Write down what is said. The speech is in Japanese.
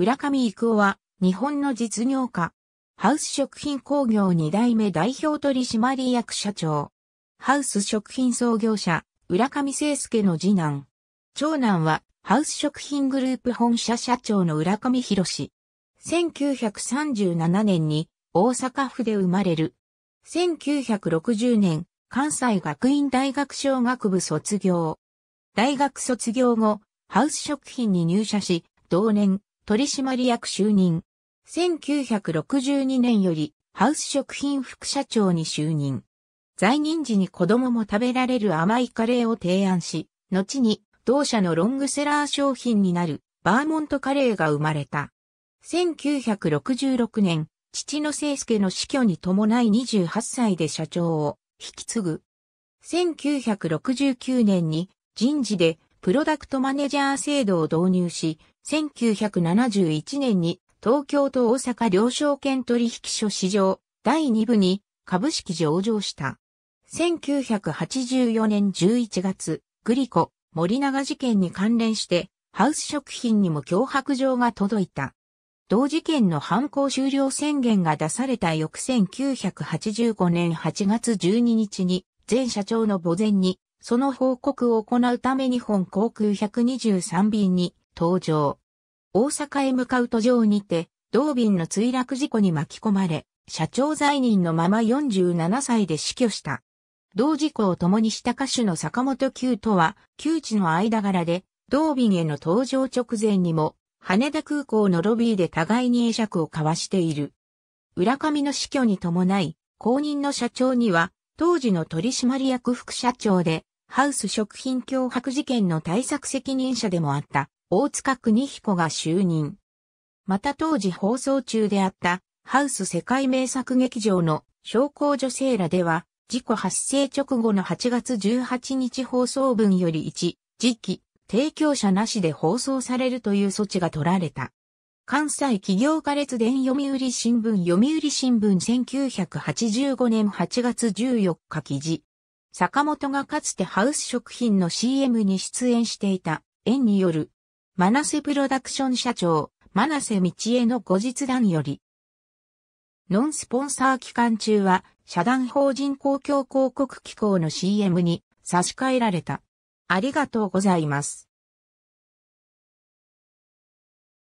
浦上育夫は、日本の実業家。ハウス食品工業二代目代表取締役社長。ハウス食品創業者、浦上聖介の次男。長男は、ハウス食品グループ本社社長の浦上博士。1937年に、大阪府で生まれる。1960年、関西学院大学小学部卒業。大学卒業後、ハウス食品に入社し、同年、取締役就任。1962年より、ハウス食品副社長に就任。在任時に子供も食べられる甘いカレーを提案し、後に同社のロングセラー商品になるバーモントカレーが生まれた。1966年、父の聖介の死去に伴い28歳で社長を引き継ぐ。1969年に人事でプロダクトマネージャー制度を導入し、1971年に東京と大阪両証券取引所市場第2部に株式上場した。1984年11月、グリコ、森永事件に関連して、ハウス食品にも脅迫状が届いた。同事件の犯行終了宣言が出された翌1985年8月12日に、前社長の墓前に、その報告を行うために本航空123便に、登場。大阪へ向かう途上にて、同便の墜落事故に巻き込まれ、社長在任のまま47歳で死去した。同事故を共にした歌手の坂本九とは、旧知の間柄で、同便への登場直前にも、羽田空港のロビーで互いに会釈を交わしている。浦上の死去に伴い、後任の社長には、当時の取締役副社長で、ハウス食品脅迫事件の対策責任者でもあった、大塚邦彦が就任。また当時放送中であったハウス世界名作劇場の商工女性らでは、事故発生直後の8月18日放送分より1、時期、提供者なしで放送されるという措置が取られた。関西企業家列伝読売新聞読売新聞1985年8月14日記事。坂本がかつてハウス食品の CM に出演していた縁によるマナセプロダクション社長、マナセ道への後日談より。ノンスポンサー期間中は、社団法人公共広告機構の CM に差し替えられた。ありがとうございます。